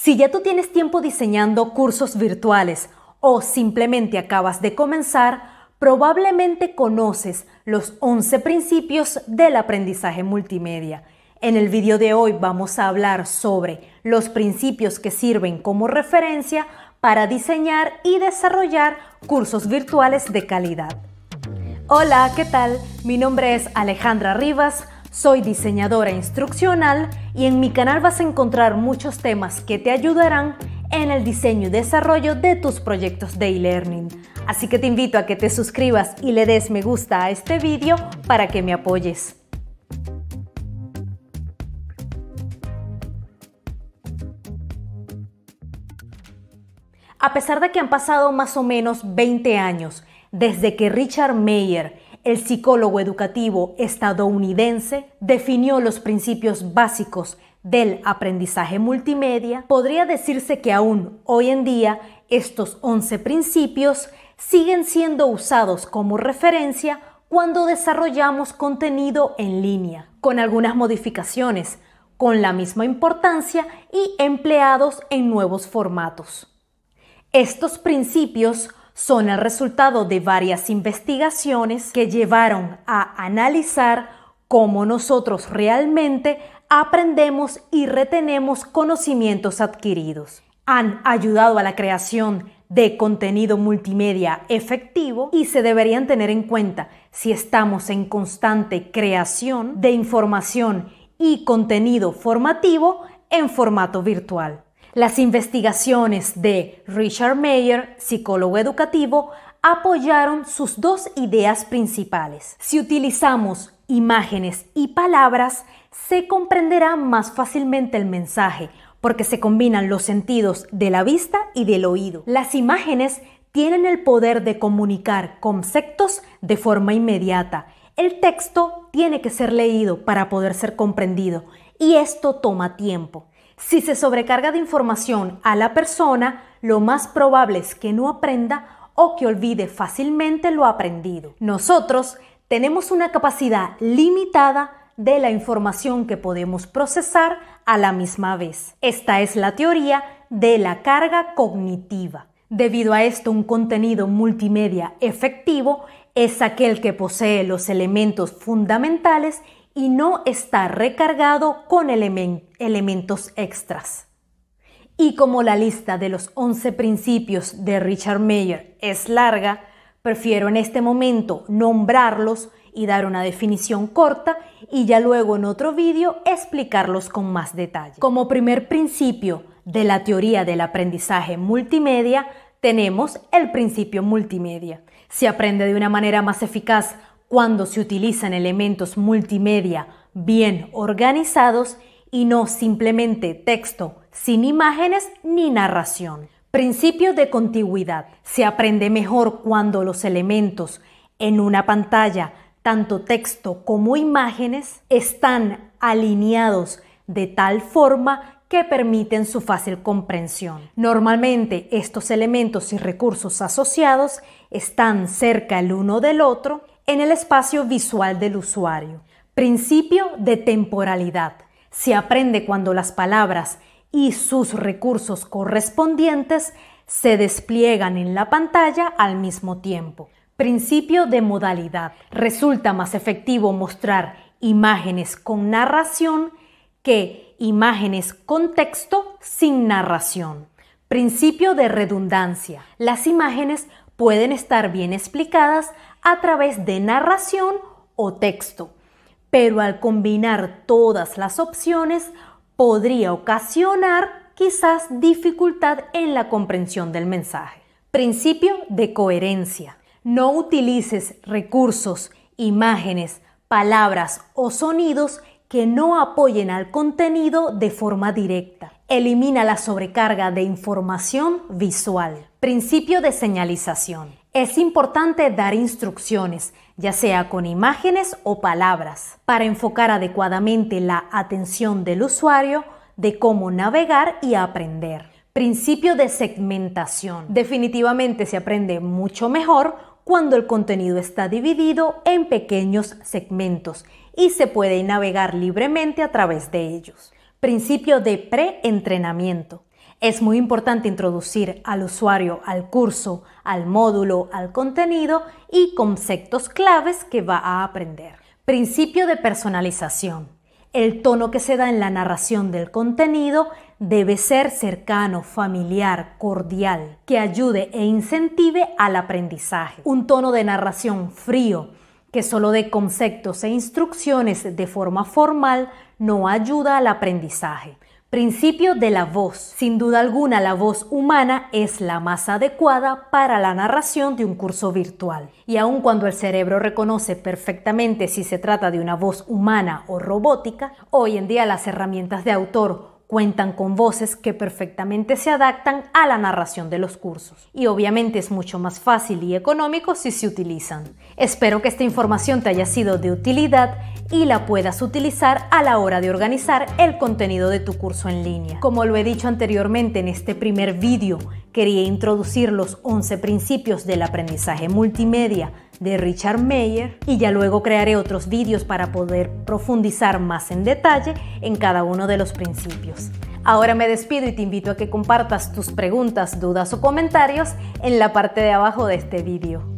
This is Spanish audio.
Si ya tú tienes tiempo diseñando cursos virtuales o simplemente acabas de comenzar, probablemente conoces los 11 principios del aprendizaje multimedia. En el video de hoy vamos a hablar sobre los principios que sirven como referencia para diseñar y desarrollar cursos virtuales de calidad. Hola, ¿qué tal? Mi nombre es Alejandra Rivas soy diseñadora instruccional y en mi canal vas a encontrar muchos temas que te ayudarán en el diseño y desarrollo de tus proyectos de e-learning. Así que te invito a que te suscribas y le des me gusta a este vídeo para que me apoyes. A pesar de que han pasado más o menos 20 años desde que Richard Mayer el psicólogo educativo estadounidense, definió los principios básicos del aprendizaje multimedia, podría decirse que aún hoy en día estos 11 principios siguen siendo usados como referencia cuando desarrollamos contenido en línea, con algunas modificaciones, con la misma importancia y empleados en nuevos formatos. Estos principios son el resultado de varias investigaciones que llevaron a analizar cómo nosotros realmente aprendemos y retenemos conocimientos adquiridos. Han ayudado a la creación de contenido multimedia efectivo y se deberían tener en cuenta si estamos en constante creación de información y contenido formativo en formato virtual. Las investigaciones de Richard Mayer, psicólogo educativo, apoyaron sus dos ideas principales. Si utilizamos imágenes y palabras, se comprenderá más fácilmente el mensaje, porque se combinan los sentidos de la vista y del oído. Las imágenes tienen el poder de comunicar conceptos de forma inmediata. El texto tiene que ser leído para poder ser comprendido, y esto toma tiempo. Si se sobrecarga de información a la persona, lo más probable es que no aprenda o que olvide fácilmente lo aprendido. Nosotros tenemos una capacidad limitada de la información que podemos procesar a la misma vez. Esta es la teoría de la carga cognitiva. Debido a esto, un contenido multimedia efectivo es aquel que posee los elementos fundamentales y no está recargado con elementos extras. Y como la lista de los 11 principios de Richard Mayer es larga, prefiero en este momento nombrarlos y dar una definición corta y ya luego en otro vídeo explicarlos con más detalle. Como primer principio de la teoría del aprendizaje multimedia, tenemos el principio multimedia. Se aprende de una manera más eficaz cuando se utilizan elementos multimedia bien organizados y no simplemente texto sin imágenes ni narración. Principio de contiguidad. Se aprende mejor cuando los elementos en una pantalla, tanto texto como imágenes, están alineados de tal forma que permiten su fácil comprensión. Normalmente estos elementos y recursos asociados están cerca el uno del otro en el espacio visual del usuario. Principio de temporalidad. Se aprende cuando las palabras y sus recursos correspondientes se despliegan en la pantalla al mismo tiempo. Principio de modalidad. Resulta más efectivo mostrar imágenes con narración que imágenes con texto sin narración. Principio de redundancia. Las imágenes pueden estar bien explicadas a través de narración o texto, pero al combinar todas las opciones podría ocasionar quizás dificultad en la comprensión del mensaje. Principio de coherencia. No utilices recursos, imágenes, palabras o sonidos que no apoyen al contenido de forma directa. Elimina la sobrecarga de información visual. Principio de señalización. Es importante dar instrucciones, ya sea con imágenes o palabras, para enfocar adecuadamente la atención del usuario de cómo navegar y aprender. Principio de segmentación. Definitivamente se aprende mucho mejor cuando el contenido está dividido en pequeños segmentos y se puede navegar libremente a través de ellos. Principio de preentrenamiento. Es muy importante introducir al usuario al curso, al módulo, al contenido y conceptos claves que va a aprender. Principio de personalización. El tono que se da en la narración del contenido debe ser cercano, familiar, cordial, que ayude e incentive al aprendizaje. Un tono de narración frío, que solo dé conceptos e instrucciones de forma formal no ayuda al aprendizaje. Principio de la voz. Sin duda alguna, la voz humana es la más adecuada para la narración de un curso virtual. Y aun cuando el cerebro reconoce perfectamente si se trata de una voz humana o robótica, hoy en día las herramientas de autor Cuentan con voces que perfectamente se adaptan a la narración de los cursos. Y obviamente es mucho más fácil y económico si se utilizan. Espero que esta información te haya sido de utilidad y la puedas utilizar a la hora de organizar el contenido de tu curso en línea. Como lo he dicho anteriormente en este primer vídeo, quería introducir los 11 principios del aprendizaje multimedia de Richard Meyer y ya luego crearé otros vídeos para poder profundizar más en detalle en cada uno de los principios. Ahora me despido y te invito a que compartas tus preguntas, dudas o comentarios en la parte de abajo de este vídeo.